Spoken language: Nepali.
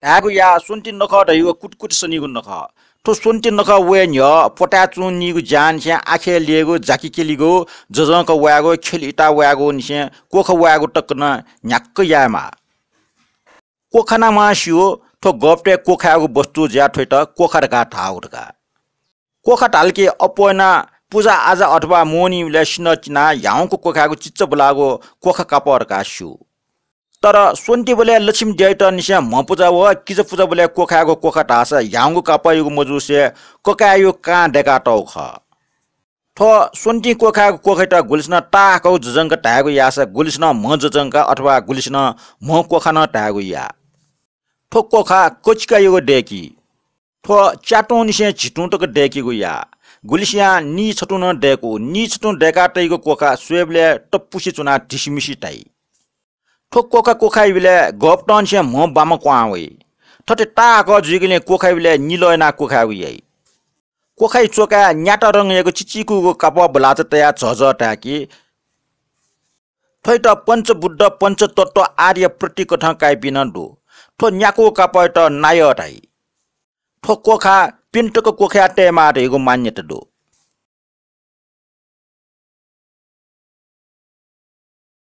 Tagu ya sunti naka da yuga kut kut sani gun naka. To sunti naka wen ya pota chun ni gu jan chen akhe liego zaki ke liego jajan ka wago khelita wago ni chen ko ka wago takna nyak ka ya ma. Ko khana ma shio to gopte ko kha gu bostu ja thoita ko khar ga tha urga. Ko kha tal ke apoina पूजा आज अथवा मोनी लसन चिना याउँको कोखाको चिच्च बोलाएको कोखा कापहरूका स्यु तर सोन्टी बोले लक्ष्मी जयट निस्या म पूजा हो किज पूजा बोल्या कोखाको कोखा टास ह्याङ्गो कापयुको मजुसे कोकायो का डेका टाउ ख थो सोन्टी कोखाको कोखेट गुलिस्न टाकौ झजङ्क ढाएको यास गुलिस्न म जजङ्का अथवा गुलिस्न म कोखा न ढाएको या ठो कोखा कोचिका यो डेकी ठो च्याटो निस्या झिटुटको डेकीको या गुलिसिया नि छटुन डेको नि छटुन डेका टैको कोखा स्वेबले टप्पुसी चुना ढिसिमिसी टाई ठोक्कोका कोखाइ बिला गपटन से म बाम क्वावे ठटे टाक झुगिले कोखाइ बिला निलयना कोखाउ यै कोखाइ चोका न्याटा रङ्गेको चिचिकुको कप बलाच तया झज टाकी ठैट पञ्चबुद्ध पञ्चतत्व आर्य प्रतिकठ काइपिन डो ठो न्याको कापट नाय हटाई ठो कोखा पिन्टको कोखा टेमा रहेको मान्यता डो